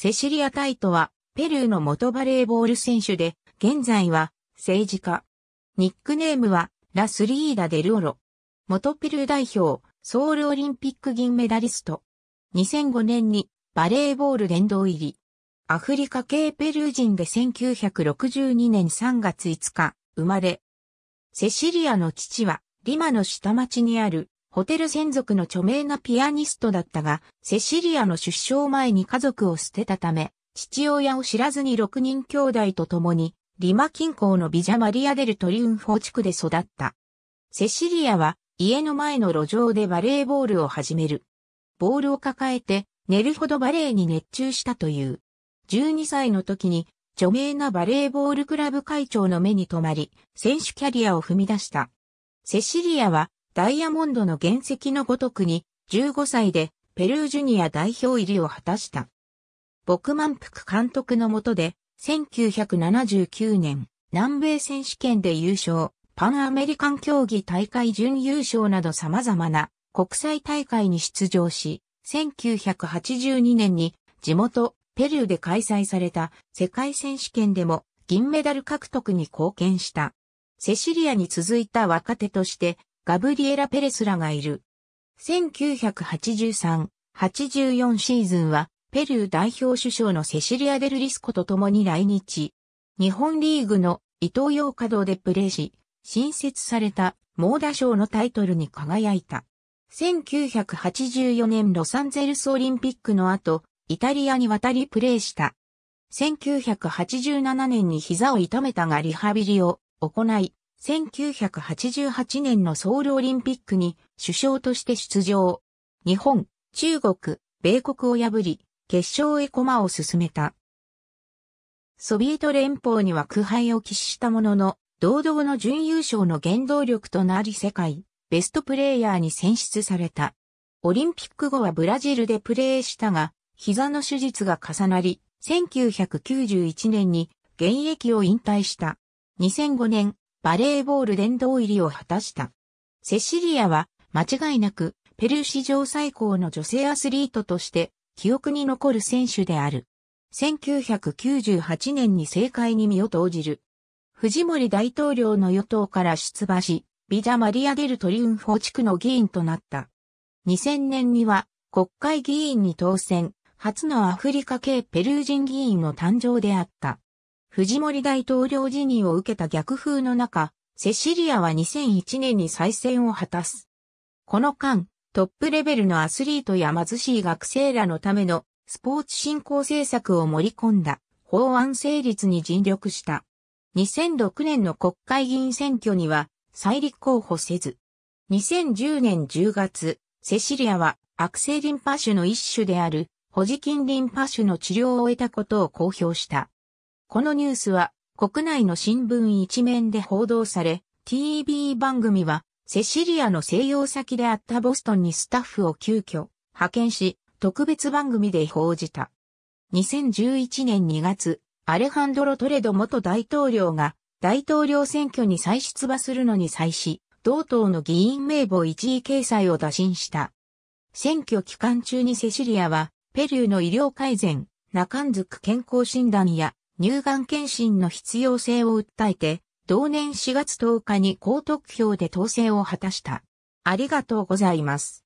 セシリア・タイトは、ペルーの元バレーボール選手で、現在は、政治家。ニックネームは、ラスリーダ・デルオロ。元ペルー代表、ソウルオリンピック銀メダリスト。2005年に、バレーボール殿堂入り。アフリカ系ペルー人で1962年3月5日、生まれ。セシリアの父は、リマの下町にあるホテル専属の著名なピアニストだったが、セシリアの出生前に家族を捨てたため、父親を知らずに6人兄弟と共に、リマ近郊のビジャマリアデルトリウンフォ地区で育った。セシリアは家の前の路上でバレーボールを始める。ボールを抱えて寝るほどバレーに熱中したという。12歳の時に著名なバレーボールクラブ会長の目に留まり、選手キャリアを踏み出した。セシリアはダイヤモンドの原石のごとくに、15歳でペルージュニア代表入りを果たした。ボクマンプク監督のもとで、1979年、南米選手権で優勝、パンアメリカン競技大会準優勝など様々な国際大会に出場し、1982年に地元ペルーで開催された世界選手権でも銀メダル獲得に貢献した。セシリアに続いた若手としてガブリエラ・ペレスらがいる。1983、84シーズンは、ペルー代表首相のセシリア・デルリスコと共に来日。日本リーグの伊東洋華堂でプレーし、新設されたモーダ賞のタイトルに輝いた。1984年ロサンゼルスオリンピックの後、イタリアに渡りプレーした。1987年に膝を痛めたがリハビリを行い、1988年のソウルオリンピックに首相として出場。日本、中国、米国を破り、決勝へ駒を進めた。ソビエト連邦には苦敗を喫したものの、堂々の準優勝の原動力となり世界、ベストプレーヤーに選出された。オリンピック後はブラジルでプレーしたが、膝の手術が重なり、1991年に現役を引退した。2005年、バレーボール殿堂入りを果たした。セシリアは間違いなくペルー史上最高の女性アスリートとして記憶に残る選手である。1998年に政界に身を投じる。藤森大統領の与党から出馬し、ビジャマリア・デル・トリウンフォ地区の議員となった。2000年には国会議員に当選、初のアフリカ系ペルー人議員の誕生であった。藤森大統領辞任を受けた逆風の中、セシリアは2001年に再選を果たす。この間、トップレベルのアスリートや貧しい学生らのためのスポーツ振興政策を盛り込んだ法案成立に尽力した。2006年の国会議員選挙には再立候補せず。2010年10月、セシリアは悪性リンパ腫の一種であるホジキンリンパ腫の治療を終えたことを公表した。このニュースは国内の新聞一面で報道され、TV 番組はセシリアの静養先であったボストンにスタッフを急遽派遣し、特別番組で報じた。2011年2月、アレハンドロ・トレド元大統領が大統領選挙に再出馬するのに際し、同党の議員名簿1位掲載を打診した。選挙期間中にセシリアは、ペルーの医療改善、中んづく健康診断や乳がん検診の必要性を訴えて、同年4月10日に高得票で当選を果たした。ありがとうございます。